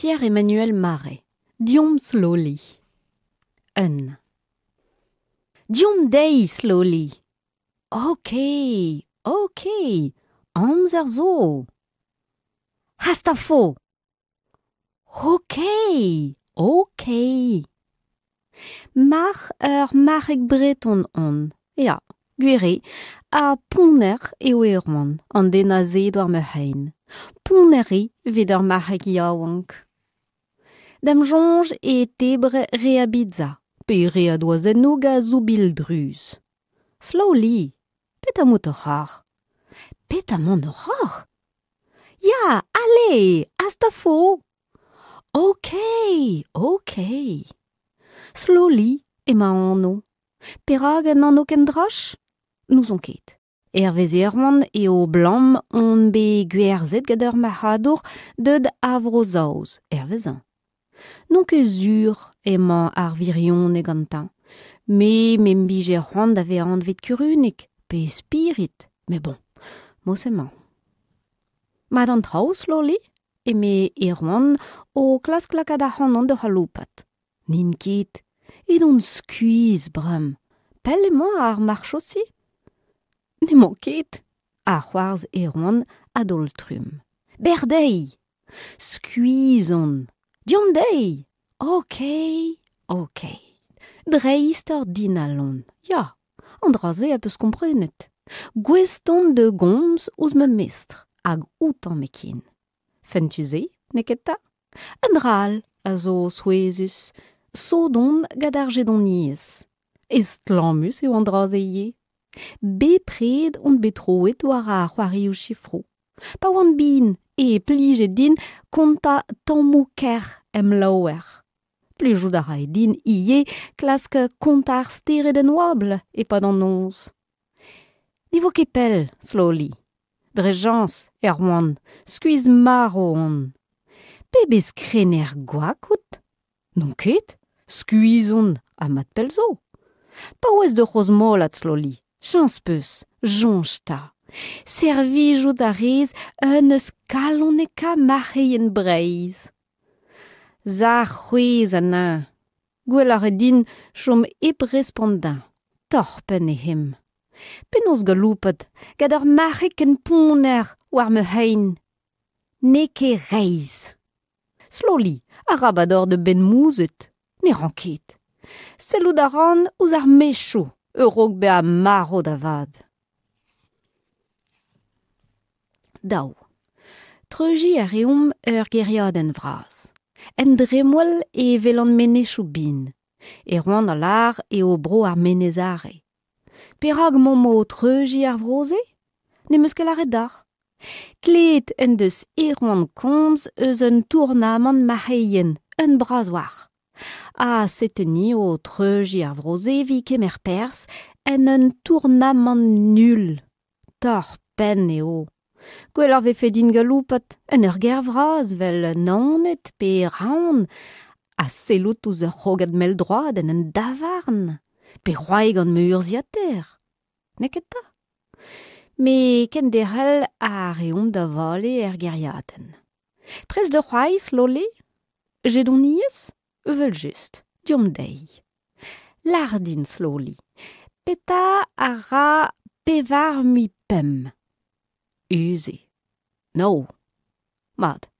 Pierre-Emmanuel Marais. Diom slowly. Un. Diom day slowly. Okay, okay. Amzer zo. Hastafo. Ok, ok ».« Mar er marek breton on. Ja, Guerri A poner eo e an dena se war me hain. Poneri dem jonj e tebre reabidza. Pe rea doazen noga zo bil druz. li, pet amout o c'har. Pet amont o c'har? Ya, ale, asta fo. Ok, ok. Slau ema anno. ma anno. an anno kendrach? Nous on ket. Er vez e, e o blam on be gwerzet gader mahadour deud avro er vez an. non ke sur emañ ar virion ne gantan. Me mem bije rand ave an vet kurunik, pe spirit, me bon, mos emañ. Ma dan traus loli, e me e rand o klas klakada an an de halopat. Nin kit, e don skuiz brem, pel emañ ar march si Ne mo kit, a c'hoarz e rand adoltrum. Berdei! Skuizon! Skuizon! Diom dei. Ok, ok. Dre istor din alon. Ya, an dra a peus komprenet. Gweston de gomz ouz me mestr hag outan me kin. Fentu se, An dra a zo souezus, so don gad ar jedon Est lammus eo an dra se ye. Be pred ont betroet war a c'hwari ou chifro. Pa oan bin Et plus e din konta tammuker em lawer. Plijout a e din ie klask kontar stere de noable e pas de noz. Nivo slowly. pel, sloli. squeeze e maro krener guacout Non ket, squeeze on amat mat de rosemol at slowly, chance servijou da riz un eus kalon e ka marheien breiz. Za c'hwiz anna, gwell ar edin chom eb respondan, torpen e him. Penos galoupet, gad ar marhek en poner war me hein. Ne ke reiz. Sloli, arabador de ben mouzet, ne ranket. Selou da ran ouz ar mechou, eurok be a maro davad. Daou Treuji a reoum ur geriad en vras. En dremol e velan menechou bin. E roan a lar e bro ar menezare. Perag mon mo treuji ar vrose Ne meus ket d'ar. Kleet en deus e roan komz eus un tournaman maheien, un brazoar. ah A seteni o treuji ar vrose vi kemer pers en un tournaman nul. Tor pen eo. Gwell ar vefe din galoupat en ur ger vraz vel nanet pe raon a selout ouz ur c'hogad mel droad en un davarn pe roaig an meur ziater. Neket ta? Me ken c'hall a reom da vale er geriaten. Prez de c'hoaiz lole? Je don nies? Vel just, diom dei. Lardin slowly. Peta a pevar mi pem. eze. No, mat,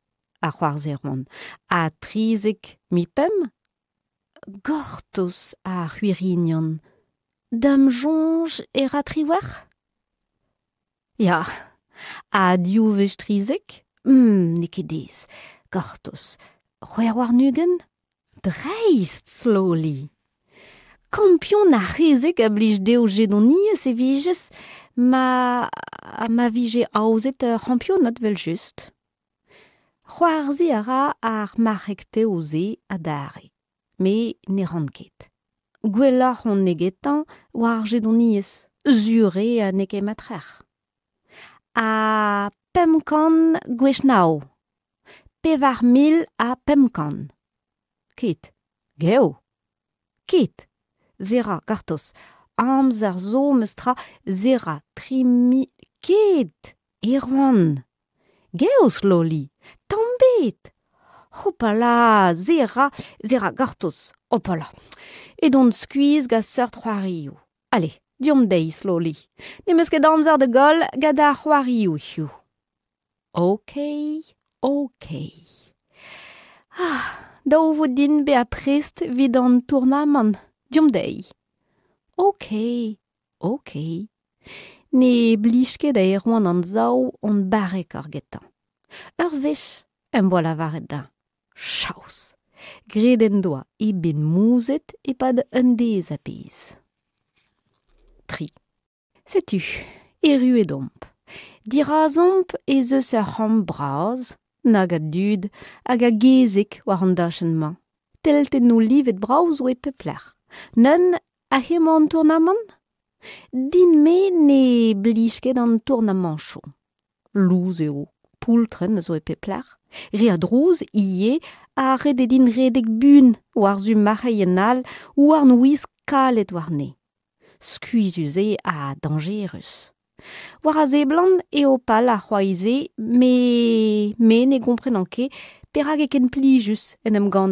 a c'hoar zerman, a trizek mi pem? Gortos a c'huirignon, dam jonge e ratri war? Ja, a diouvez trizek? Hmm, nekedez, gortos, c'hoar war nugen? Dreist slowly. Kampion a rezek a blij deo nie se vijes, ma ma vije aouzet ur rampio not vel just. a ra ar marrek oze a daare, me ne rand ket. Gwellar on negetan war jedon zure a neke matrer. A pemkan gwechnao, Pevar mil a pemkan. Ket, geo. Kit zera kartos, Amzer zo meus zera trimiket erwan. Geus loli, tambet. Hopala, zera, zera gartos, hopala. E don skuiz ga seur riou. Ale, diom deiz loli. Ne ket amzer de gol gada a troa riou Ok, ok. Ah, da ovo din be a prist vid an tournaman. Dium dei. ok, ok. Ne blizke da e er roan an zao on barek ar getan. Ur vech, em boa la varet da. Chaus, greden doa e ben mouzet e pad un dez a pez. Tri. Setu, e e domp. Dira zomp e ze se braz, nag a dud, aga gezek war an dachenman. Telte nou livet braz oe peplar. Nen Ahemo an tournament? Din me ne dan an chou, Louz eo, poultren zo e peplar. Re a drouz, a red redek bun, war zu war al, ou ar nouiz kalet a dangerus. War a zeblan eo a c'hoaize, me, me ne komprenan perag e ken plijus en em gant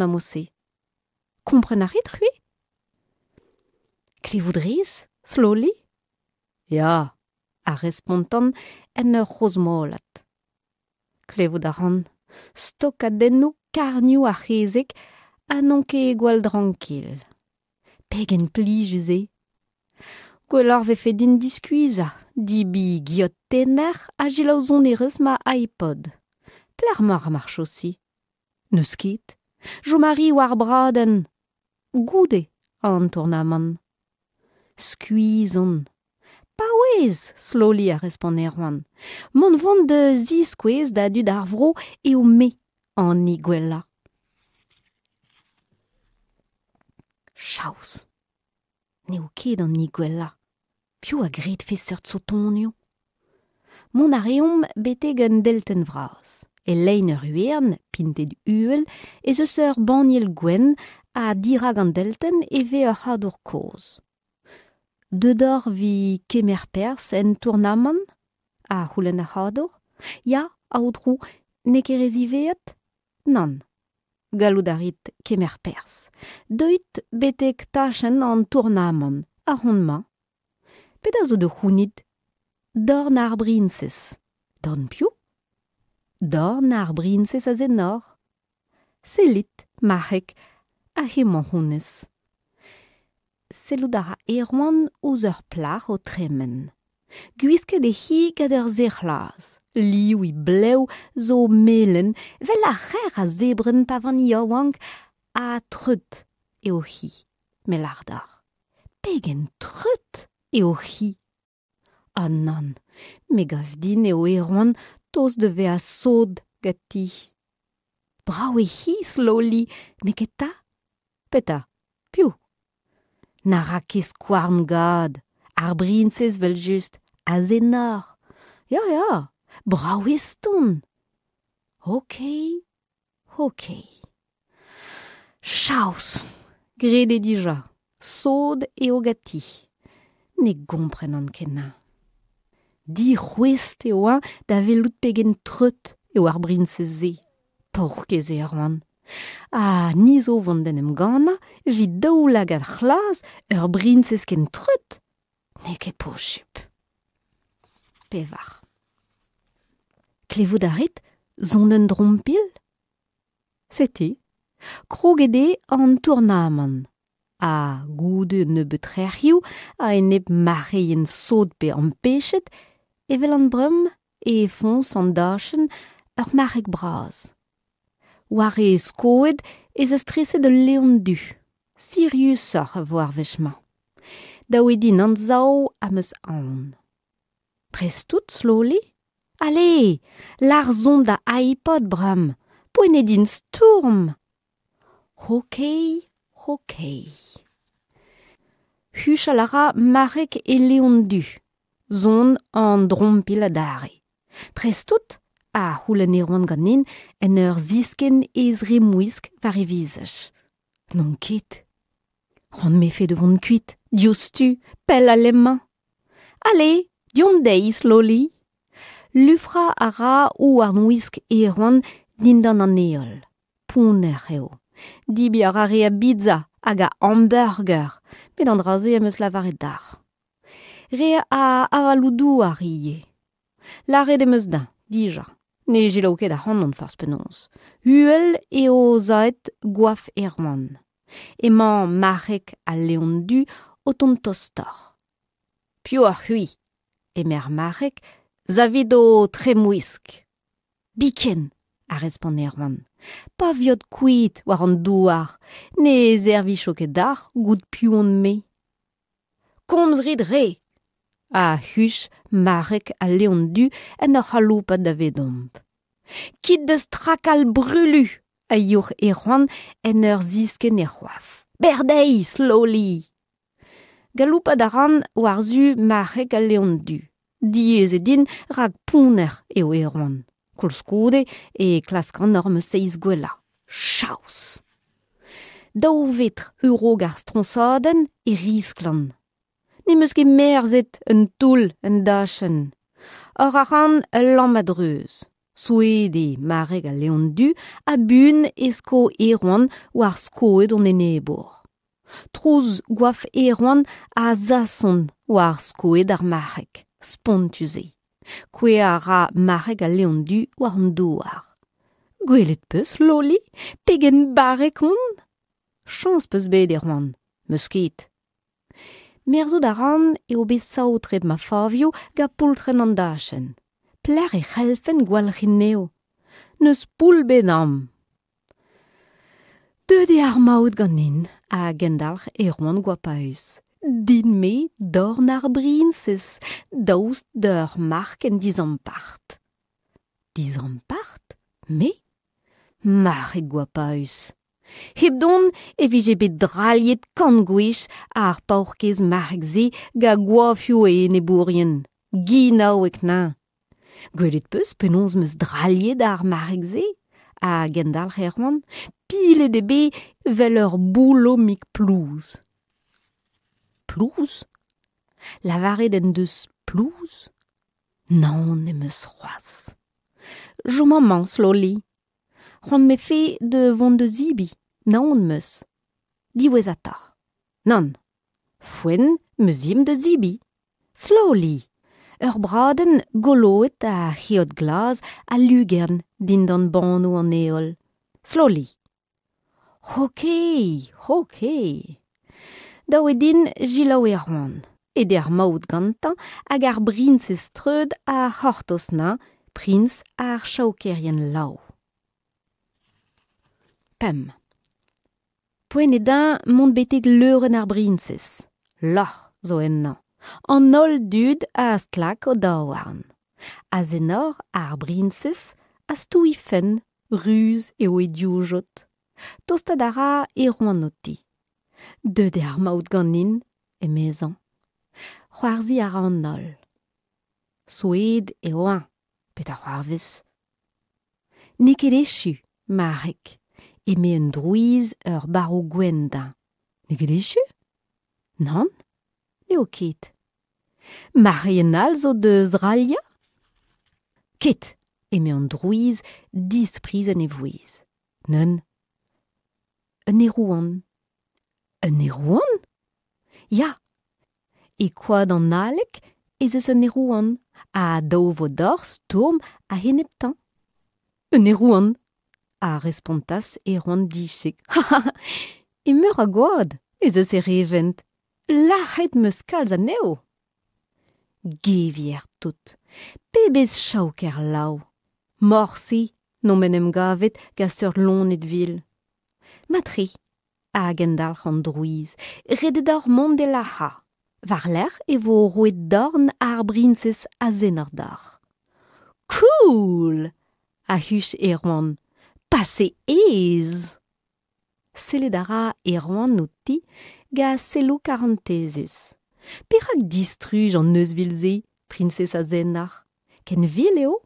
klivoudriz, sloli? Ja, a respontan en ur c'hoz molat. Klevoud a ran, a karnio c'hezek anon ke e drankil. Pegen pli, juze Gwell ve vefe din diskuiza, dibi bi giot tener a jilauzon ma iPod. Pler mar a march aussi. Neus kit, jo mari war braden. Goude, an tournament. skuizon. Pa oez, sloli a responde Erwan. Mon vont de zi da du darvro e o me an ni gwella. Ne o ket an ni gwella. Pio a gret fe sou so tonio. Mon a reom bete gen delten vras. E lein ur uern, pinted uel, e zeus seur banyel gwen a dirag an delten e ve ur koz. Deudor vi kemer pers en tournaman, a c'houlen a c'hador, ya, a outrou, ne kerezivet, nan. Galou darit kemer pers. Deut betek tachen an tournaman, a honma ma. zo de c'hounid, dor nar brinses, don piou. Dor nar brinses a zenor, selit, marek, a c'houn seludara erwan ouz ur plar o tremen. Gwisket e hi gade ur zirlaz, liou i bleu zo melen, vel a rer a zebren pa van iowank a trut e o hi, melardar. Pegen trut e o hi. Anan, ah me gav din e o eroan tos de ve a sod gati. Brau e hi sloli, ne ket ta? Peta, piou. narakis kwarn god, arbrinses brinses vel just ya Ja, ja, ho Ok, ok. Chaus, grede dija, sod et ogati. Ne gomprenan kena. Di c'hwest e oan da velout pegen trut e brinses ze. A nizo vant den em gana, vi daou lag c'hlas, ur brin se trut, ne ke po chup. Pevar. Klevo arit zon un drompil? Seti, krogede an tournaman. A goude ne betrerio, a eneb mareien sot pe an pechet, evel an brem e fons an dachen ur marek braz. ware e skoet ez de leon du. Sirius ar voar vechman. Da oe din an zao am eus an. Prestout slowly? Ale, lar zon da aipod bram. Poene din stourm. Hokei, hokei. Huch alara marek e leon du. Zon an drom piladare. Prestout? Prestout? a houle ne ganin en ur zisken ez re mouisk var e Non ket. Hon me fe devon kuit, dios pel a lemma. Ale, diom deis loli. Lufra a ra ou ar mouisk e dindan an eol. Poun er eo. Dibi ar are a bidza aga a hamburger, met an draze em eus lavar e dar. Re a avaloudou a rie. Lare de meus dañ, dija. ne jeloke a hon an fars penons. Huel eo zaet gwaf erman. Eman marek a leon du o ton tostor. Pio ar hui, emer marek, zavid o tre Biken, a respon erman. Pa viot kuit war an douar, ne ezer vi choke dar gout pio an me. Komz rid re, a hus marek a leon du en da vedomp. Kit da strakal brulu a yur eroan en ur zisken e c'hoaf. Berdei, slowly! Galoupa da ran war zu marek a leon du. Diez e din rag pouner eo e c'hoan. Koulskoude e klaskan ar me seiz gwella. Chaos! Daou vetr euro gar stronsaden e risklan. ne ket merzet un toul un dachen. Or a ran un lamadreuz. Souede mareg a leon du a bun esko erwan war skoet on nebor. Trouz gwaf erwan a zason war skoet ar marek, spontuze. Kwe a ra mareg a leon du war an douar. Gwelet peus, loli, pegen barek on Chans peus bet erwan, meus merzo da ran e o bez saotred ma favio ga poultren an dachen. Plar e c'helfen gwalchin neo. Neus poul ben am. Deude ar maout gant nin, a e gwa Din me d'orn ar brinses, daouz d'eur mark en dizan part. Dizan part Me Mar e gwa Hep don e vije je bet draliet kan gwech ar paorkez marg ze ga gwafio e ene bourien. Gi nao ek na. Gwelet peus penons meus draliet ar margze a gendal herman pile e be vel ur boulo mik plouz. Plouz? Lavare den deus plouz? Non, ne meus roas. Jo m'en mans c'hoant me fe de vont de zibi, na on meus. Diwez atar. Nan, fwen me de zibi. Slowly. Ur braden goloet a c'heot glas a lugern din dan ou an eol. Slowly. Hokey, hokey. Daou e din jilaou e rwan. E der maout gantan hag ar brins e a hortos prins ar chaukerien laou. pem. Poen e da, mont beteg leuren ar brinses. Lach, zo en An nol dud a astlak o daouarn. ar brinses, as tou i fenn, ruz e o edio jot. Tosta e roan noti. De de ar maout gannin, e mezan. Chwarzi ar an nol. Soed e oan, pet a chwarvis. Nekele echu marek. eme un drouiz ur baro gwenda. Ne kit? E Nan? Ne o ket. zo de Zralia? Ket, eme an drouiz dispriz an Un erouan. Un erouan? Ya. E quoi dans alek ez ce un erouan, a daovo dorz, a heneptan. Un erouan! a respontas e ran dixik. Ha ha ha, a gwaad, ez eus e revent. Lachet meus kalz an neo. Gevier tout, pebez chau ker lau. Morsi, non menem gavet, gaseur lon et vil. Matri, a agendal c'han druiz, redet ar mont e, e vo roet dorn ar brinses a zenardar. Cool! a huch. e passé is. Celidara et Ruanuti ga selu quarantesus. princesa distruj en princesse Zenar. Ken vileo?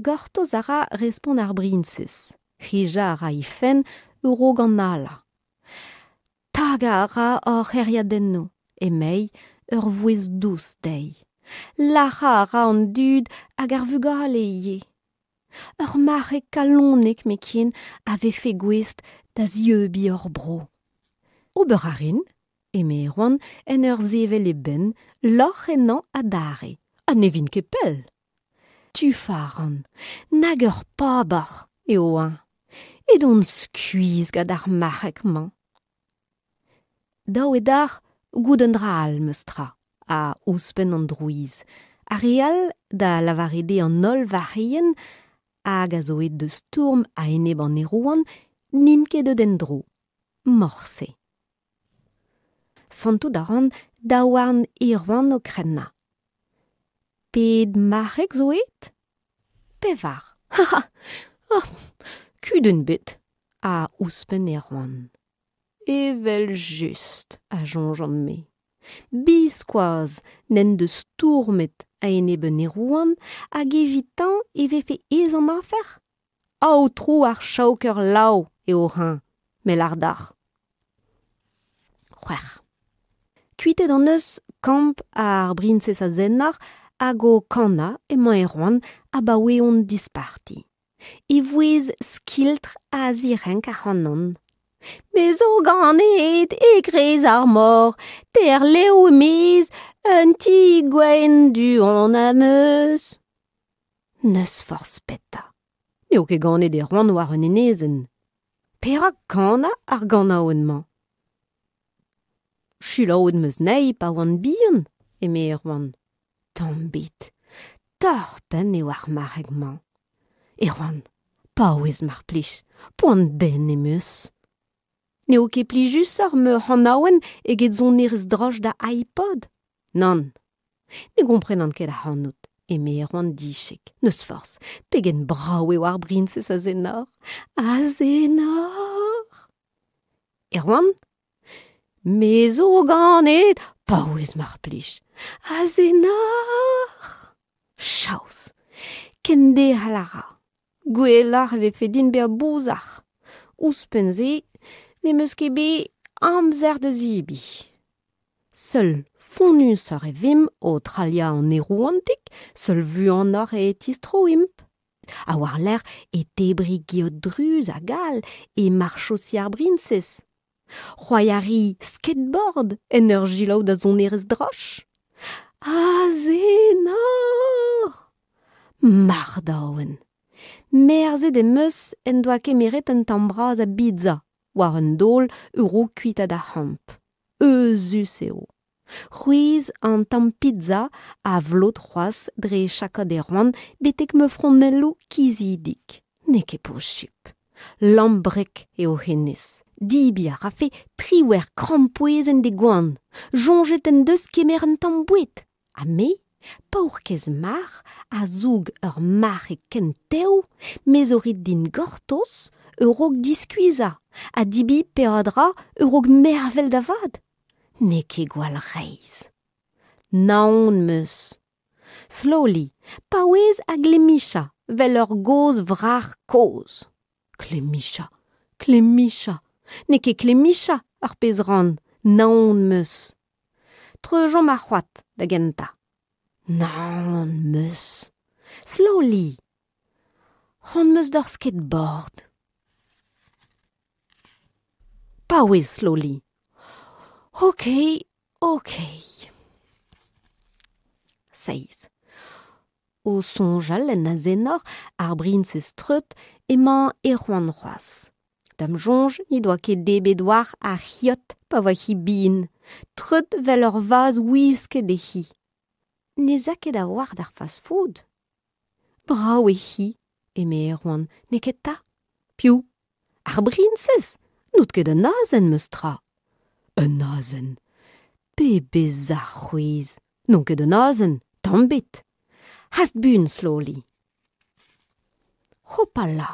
Gorto zara respond ar Tagara Rija ara ifen or emei ur vouez douz dei. Lara ara an dud ur mar e kalonek ave a vefe gwest da zieu bi ur bro. Ober arin, eme erwan en ur zevel e ben, loch enan a dare, a nevin ke pell. Tu faran, nag ur pabar, e oa, e don skuiz gad ar marek man. Dao e dar, gout an dra almestra, a ouspen an druiz, a real da lavaride an ol varien, hag a zo e deus tourm a eneb an erouan, nin ket eo den dro. Morse. Santou daran, da warn erouan o krenna. Ped marek zo eet? Pevar. Ha ha, oh, Kud un bet, a ouspen erouan. Evel just, a jonjan me. Biskoaz, nen deus tourmet, a en eben e rouan hag evitant e vefe ez an afer. A trou ar chaoker lao e o rin, me l'ar dar. Chwer. Kuitet an eus kamp ar brinses a zennar hag o kanna e man e rouan a ba weon disparti. E vouez skiltr a zirenk a c'hannan. Mais au ganet e grez ar mor, ter leo miz, un ti gwen du on ameus. Neus forz peta. n'eo ke ganet e roan war un enezen. Pera gana ar gana oen man. Chula oed meus nei pa oan bion, e me e Tan bit, torpen e war marek man. E roan, pa oez mar plich, poan ben e ne o ket plijus ur me c'hannaouen eget zon nerez droch da iPod. Nan, ne gompren an ket a c'hannout, e me er oan disek, neus pe pegen brao e war brinses a zenor. A zenor! Er oan? Me zo ganet, pa mar plij. A zenor! Ken Kende halara! Gwelar vefe din bea bouzak. Ouspenze! Ouspenze! ne meus ket be amzer de zibi. Seul fonus ar evim o tralia an eru antik, seul vu an ar e tistro imp. A war l'er e tebri geot druz a gal e marcho si ar brinses. Roiari skateboard en ur gilau da zon erez drosh. A zé na Mardaouen Merze e meus en doa kemeret an tambraz a bidza. war un dol euro kuita da hamp. Eusus eo. Ruiz an tam pizza a vlot roas dre chaka de rwan betek me fronnello kizi dik. Ne ke po chup. Lambrek eo henez. Dibia, a rafe triwer krampoez en de gwan. Jonjet en deus kemer an tam A me, pa kez mar a zoug ur mar e kenteo mezorit din gortos. eurog diskuiza, a dibi peadra eurog mervel davad. Ne ke gwal reiz. Naon meus. Slowly, paouez a glemisha, vel ur goz vrar koz. Klemisha, klemisha, ne ke klemisha ar pez ran, naon meus. Trejom ar c'hoat, da genta. Naon meus. Slowly. Hon meus d'or skateboard. paouez, loli. Ok, ok. Seiz. O sonjal en a zenor ar brin se streut emañ e roan roaz. Dam ni doa ket debet war ar chiot pa oa chi bin. Treut vel ur vaz wizke de chi. Ne za ket a war d'ar fast food. Brau e chi, eme e ne ket ta. Piu, ar brin n'out ket un nazen meus tra. Un nazen Pe bezar c'hwiz. N'on ket an nazen, tam bet. Hast bun, sloli. Ho pa me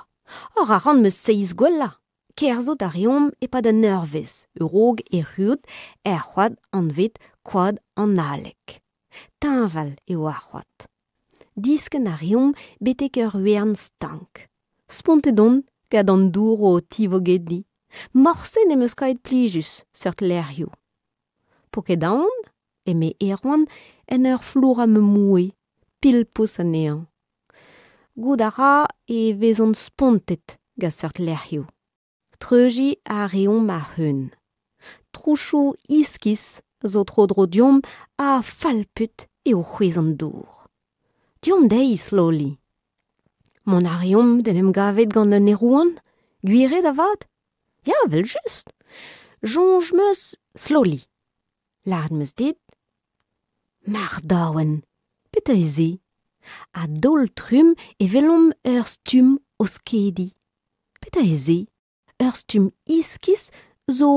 ar ar an meus seiz gwella. Kerzo da e pa da nervez, eurog e rud, er c'hoad an vet quad an alek. Tinval e oa c'hoad. Disken a riom betek ur huern stank. Spontedon, gad an dour o tivoget Morse ne meus kaet plijus, sert lerio. Poket e eme erwan, en ur flora me moue, pil pous an ean. Goud a ra e vezon spontet, gaz sert lerio. Treuji a reon ma heun. Trouchou iskis, zo tro dro diom, a falput e o dour. Diom dei sloli. Mon a den denem gavet gant an erwan, guiret avat, Ja, welc'h just. Jonj meus slowly. Lard meus dit. Mar daouen, peta eze. A dol trum e velom ur stum o skedi. Peta eze. Ur stum iskis zo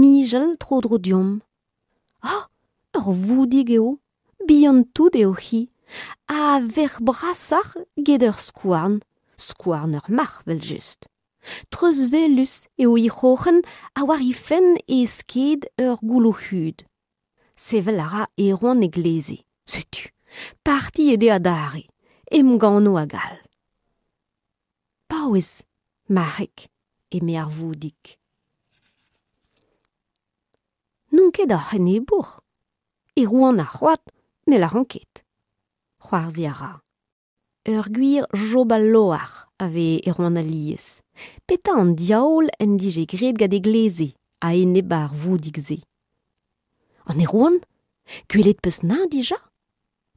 nijel tro drodium. Ah, oh, ur voudig eo. Bion tout eo c'hi, A ver brassar ged ur skouarn. Skouarn ur mar, vel just. treus velus eo i c'hochen a war i fenn e sked ur hud Sevel a ra eroan eglese, setu, parti e de adare, em gano a gal. Paouez, marek, e me ar voudik. Nun ket ar e bourg, e rouan a c'hoat ne la ranket. Chwarzi a ra. Ur gwir jobal loar. ave e roan a liez. Peta an diaol en dije gred gade gleze, a e nebar vou An e roan? Kuelet peus na dija?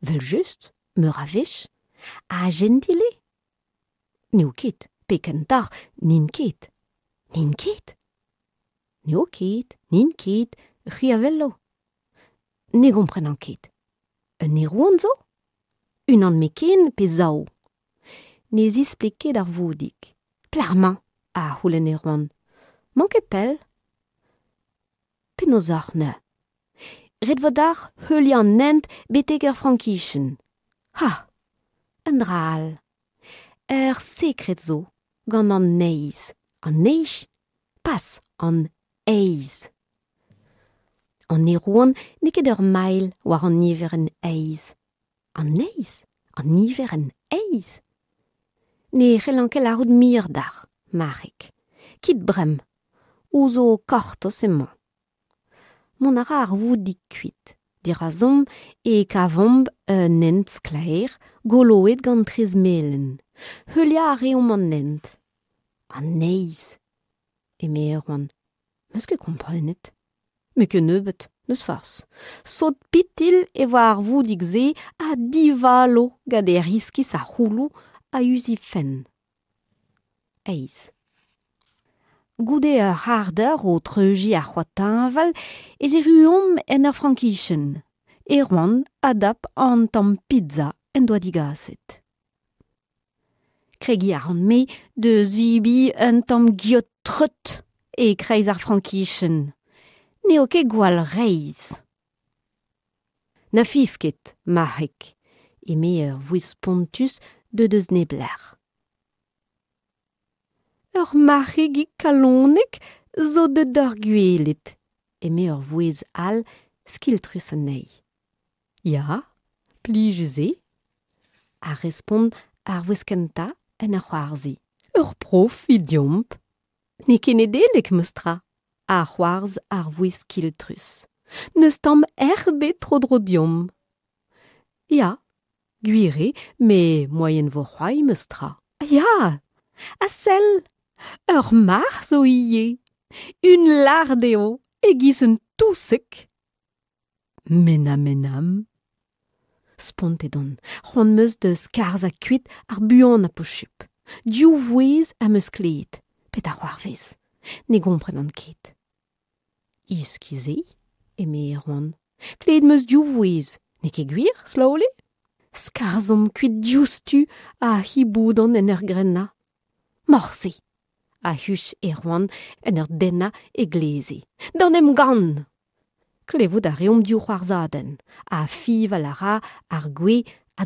Vel just, me ravech? A gentile? Ne o ket, pe kentar, nin ket. Nin ket? Ne o ket, nin ket, rui Ne gompren an ket. Un e zo? Un an meken pe ne zisplik ket ar voudik. Plarman, a houlen eur man. Man e ket pell? Penoz ar ne. Red vod ar heulian nent betek ur frankichen. Ha, un dra al. Ur sekret zo gant an neiz. An neiz? Pas an eiz. An e rouan ne ket ur mail war an niver an eiz. An eiz? An niver an eiz? ne c'hellan ket mir dar, marek. Kit brem, ouzo kort se man. Mon ara ar vou di kuit, dir a zom, e kavomb un nent sklaer, goloet gant trez melen. Heulia ar eom an nent. An neiz. E me meus ket Me ket neubet, neus fars. Sot pitil e war vou dik se a divalo gade riskis a roulou, a usi fenn. Eiz. Goude ur harder o treuji a c'hoatinval ez eru om en ur frankichen. Erwan adap an tam pizza en doa digaset. Kregi ar an me de zibi an tam giot trut e kreiz ar frankichen. Ne oke gwal reiz. Na fifket, ma hek. Eme ur de deux nebler. Ur qui kalonik zo de dorguilit, et meur ur vouez al skiltrus nei. Ya, pli jusé, a respond ar wiskenta en ar c'hoarzi. Ur prof idiomp, ne a c'hoarz ar vouez skiltrus. stam tamm erbe Ya, guire, me moyen vo c'hoai meustra. Ya, a sel, ur mar zo ie, un lar eo, e un tousek. Mena, menam. Sponte don, c'hoan meus de skarz a kuit ar buan a pochup. Diou vwez a meus kleit pet a c'hoar vez, ne gompren an ket. Iskize, eme e ron, kleet meus diou vwez, ne ke gwir, slaolet? skarzom kuit diustu a hiboudan en er grenna. Morsi, a hus erwan en er denna e glese. Dan em gan Klevout a reom du c'hoarzaden, a fi valara ar gwe a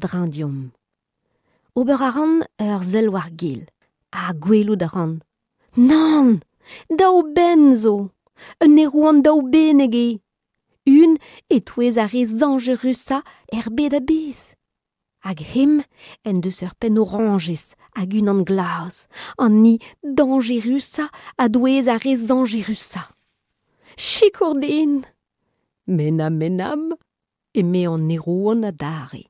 Ober a ran ur zel war gil, a gwelout a ran. Nan! ben zo! Un erwan dao ben ege! Un etouez a re zangerusa er bed a Hag him en deus ur pen oranges hag un an glas, an ni dangerusa a douez a rez dangerusa. din Menam, menam, e me an nerouan a dare.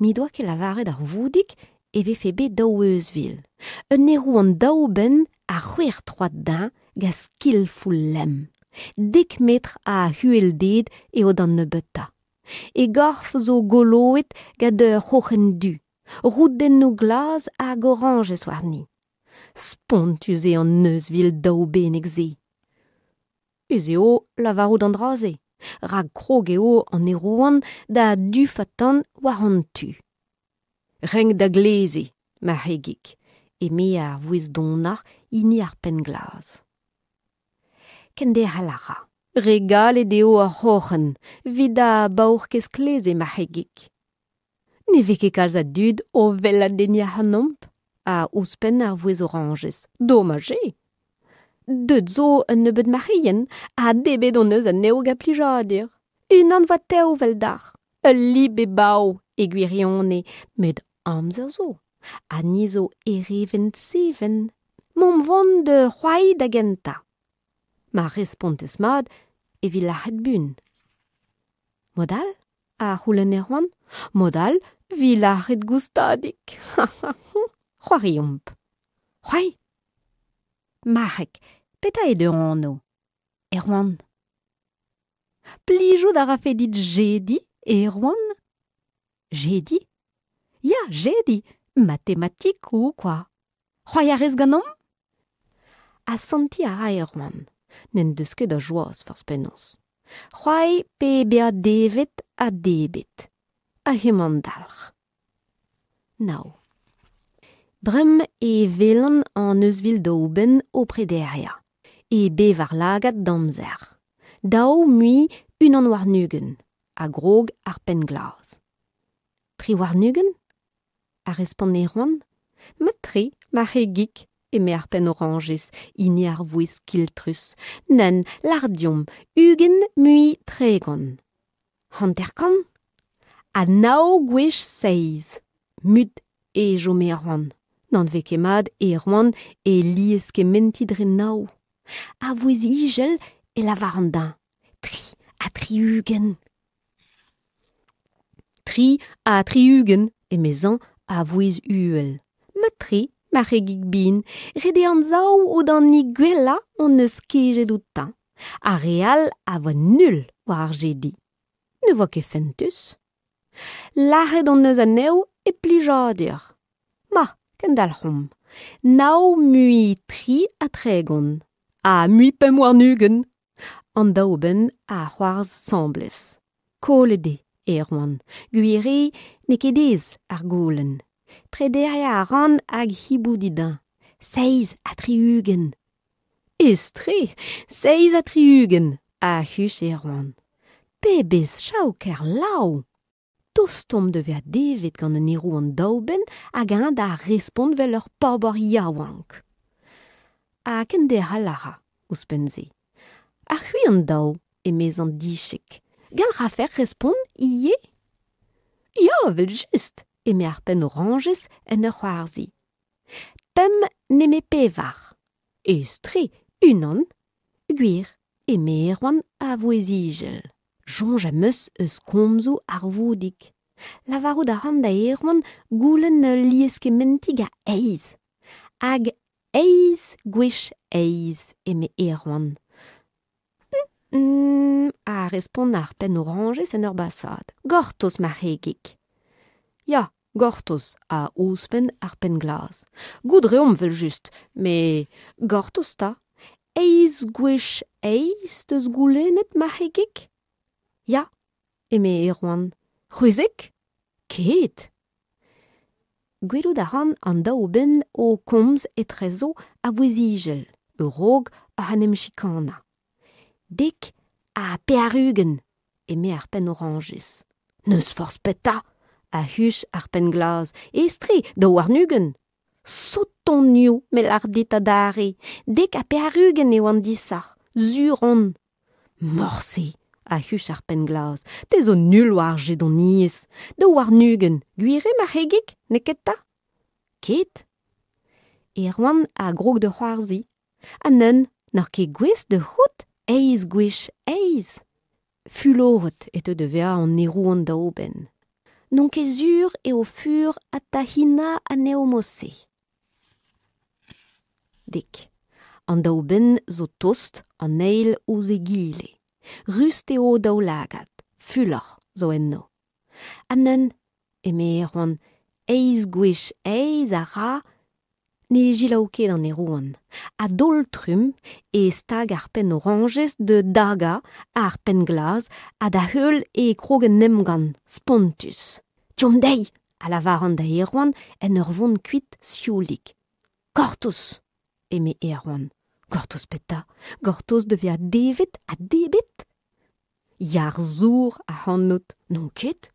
Ni doa ke lavaret ar voudik e ve febe daouez vil. Un nerou daouben a c'hwer troad da gaz kil lem. Dek metr a hueldeed e o dan nebeta. beta. e garf zo goloet gade ur c'hoc'hen du. Rout den nou glaz hag orange e soarni. Spontuz e an neus vil dao ben eg Eus eo la varo Rag kroge eo an erouan da du fatan war an Reng da gleze, ma hegik. E me ar vouez donar ini ar pen glaz. Kende a la regale deo a c'hochen, vida a baourkez kleze ma c'hegik. Ne ve kalz a dud o vel a denia hanomp, a ouspen ar vouez oranges, domaje. Deut zo un nebet ma a debet on eus a neog plija a dir. Un an va teo vel dar, a li be bao, e, e gwirionne, med amzer zo, a nizo e reven seven, mom vond de c'hoaid a genta. Ma respontez mad, evit lâret bun. Modal a c'houlen er oan Modal vi lâret goustadik. Ha-ha-ha, omp. Marek, peta e deo anno. Er oan Plijout a rafe dit jedi, er oan Jedi Ya, jedi, ou kwa. Hoai a ganom A senti a ra er oan. n'en deus ket a joaz fars penons. Choai pe a devet a debet, a hem an dalch. Nau. Brem e velan an eusvil d'oben o prederia, e bevar lagat d'amzer. Daou mui un an war nugen, a grog ar pen glaz Tri war nugen? A respondeer Matri, ma tri, ma e me arpen oranges, ini ar vouiz kiltrus, nen lardium, ugen mui tregon. Hanter kan? A nao gwech seiz, mud e jo me arwan, nan veke mad e arwan e li eske menti A vouiz ijel e la da. tri a tri ugen. Tri a tri ugen, e mezan a vouiz uel. Ma tri marregig bin, rede an zaou o dan ni gwella on eus keje doutan. A real a vo nul war je di. Ne vo ke fentus. Lare don eus an eo e pli jadur. Ma, kendal chom nau mui tri a tregon. A mui pem war nugen. An daoben a c'hoarz samblez. Kole de, Erwan. Gwiri ne kedez ar goulenn. prederea a ran hag hibou didan. Seiz a tri ugen. seiz a tri ugen, a c'hus e ran. Pe bez chau ker lau. Tostom de devet gant an erou an dauben hag an da respond vel ur pabar yaouank. A kende a lara, ous penze. A c'hui an emez an dixek. Gal rafer respond, ie? Ya, vel just. e ar pen oranges en ur c'hoarzi. Pem ne me pevar. E stri, unan, gwir e me erwan a vouezijel. Jonge a eus komzo ar voudik. Lavaro da e ran da erwan goulen lieske mentig a eiz. Hag eiz gwech eiz e me erwan. Mm, a respon ar pen oranges en ur basad. Gortos ma regik. Ya, Gortos a ouspen ar pen glas. Goud vel just, me gortos ta. Eiz gwech eiz deus goulenet ma hegek? Ya, eme erwan. Gwezek? Keet? Gwelo da ran an da oben o komz etrezo a vwezijel, ur e rog a hanem chikana. Dek a pearugen, eme ar pen oranges. Neus forz peta, a huch ar pen glas, e da war nugen. Sout ton me l'ar dit a dare, dek a perrugen e oan disar, zur on. Morsi, a huch ar pen glas, te zo nul war je nies, da war nugen, guire ma hegik, ne ket ta? Ket? E a grog de c'hoarzi, anen, nor ke gwez de c'hout, eiz gwech eiz. Fulorot eto de vea an erou daouben. da oben. n'on kezur e o fur a tahina a neomose. Dek, an daoben zo tost an eil o gile. Rust eo dao lagad, fulor zo enno. Anen, eme erwan, eiz gwech eiz a ra, ne jilao ket an erouan. A dol e stag ar pen oranges de daga ar pen glaz a da heul e krogen nemgan, spontus. Tiom dei, a la varan da erouan en ur vond kuit sioulik. Kortus, eme erouan. Gortus peta, gortus devia devet a debet. Yar zour a hannout, Non ket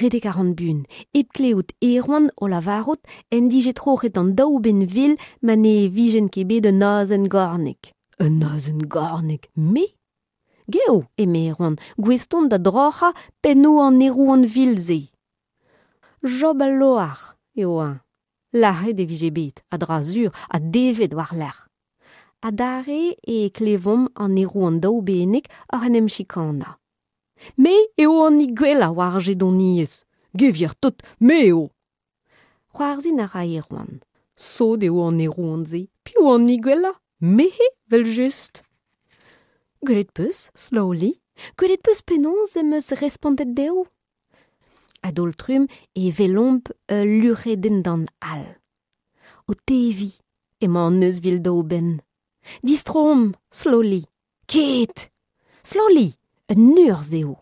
redek a ran bun. Eb kleout erwan o lavarot en dije troche an dauben vil ma ne vijen kebe de nazen garnik. Un nazen garnik, me? Geo, eme erwan, gweston da droha penno an erwan vil ze. Job al loar, eo an. Lare de bet, a dra-zur, a devet war l'air. Adare e klevom an erwan dauben ek ar en me eo an ni war je don nies. Gevier tot, me eo. Warzin a ra erwan. Sod eo an eo an ze, piou an ni me he, vel just. Gwellet peus, slowly, gwellet peus penons e meus respondet deo. Adoltrum e velomp e euh, lure den dan al. O tevi, e ma an eus vil daoben. Distrom, slowly, kit, Slowly. un zeo.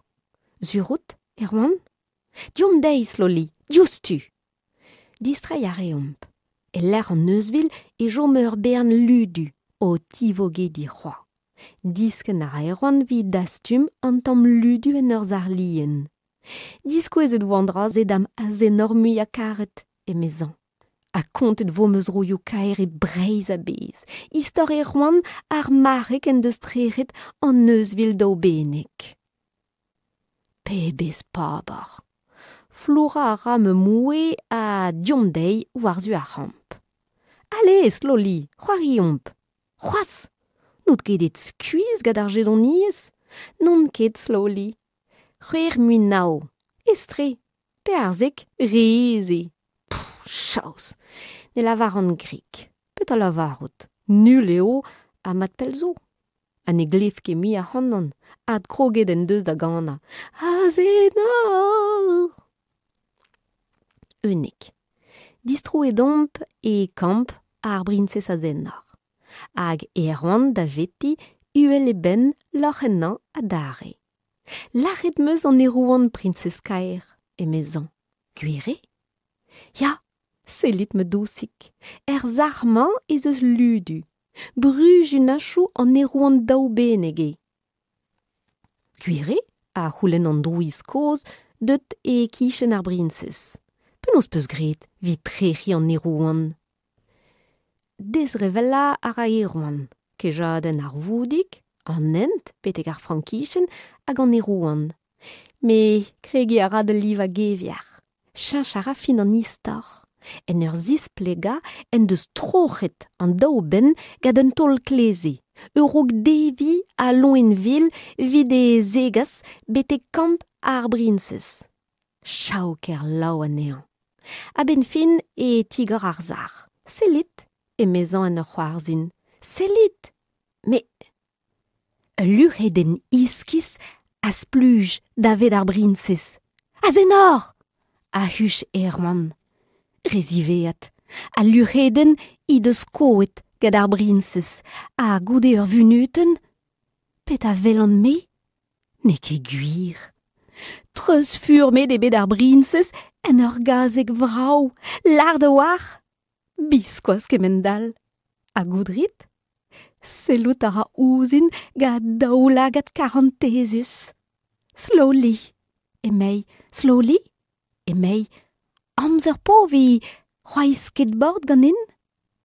Zurout, erwan, diom deiz loli, diostu. Distrei a reomp, e l'ar an eusvil e jom ur bern ludu, o tivoge di roi. Disken ar erwan vi dastum an tam ludu en ur zarlien. Diskoezet wandra zedam az enormu ya karet, e mezan. a kontet vo meus roioù kaer e breiz a bez. Istor e roan ar marek en deus treret an neus vil daubenek. Pe bez pabar. Flora ra me moue a diondei war zu a ramp. Ale, sloli, c'hoar omp. Chwas, nout ket et skuiz gad ar nies. Non ket sloli. Chwer mui nao, estre, pe arzek, rizek. chaos. Ne lavar an grik. Pet a lavar out. Nul eo a mat pel zo. A ne ke mi a honnon, Ad kroge den deus da gana. A ze nor! Unik. Distro e domp e kamp ar brinse sa ze nor. Hag erran da veti uel e ben lochen nan a dare. Lachet meus an erouan prinses kaer e mezan. Gwire? Ya! selit me dousik. Er zarman ez eus ludu. Bruj un achou an erouan daou benege. Kuire, a c'houlen an douiz koz, deut e kichen ar brinses. Penos peus gret, vit an erouan. Dez revela ar a erouan, ke jaden ar voudik, an ent, petek ar frankichen, hag an erouan. Me kregi ar ad liv geviar. Chanchara fin an istor. en ur zis plega en deus trochet an daoben gad un tol kleze. Eurok devi a loin vil vide zegas bete kamp ar brinses. C'hau ker an A ben fin e tigar ar zar. Selit e mezan an ur c'hoarzin. Selit! Me... Lure den iskis as pluj david ar brinses. A zenor! A huch er reziveat. A lureden i deus koet gad brinses, a goude ur vunuten, pet a vel me, ne ke guir. Treus fur me de bed ar brinses en ur gazeg vrau, lard oar, war, biskoaz kemendal. A goudrit, selout a ouzin gad daoula gad karantezus. Slowly, e mei, slowly, e mei, amzer po vi c'hoi skateboard gant in?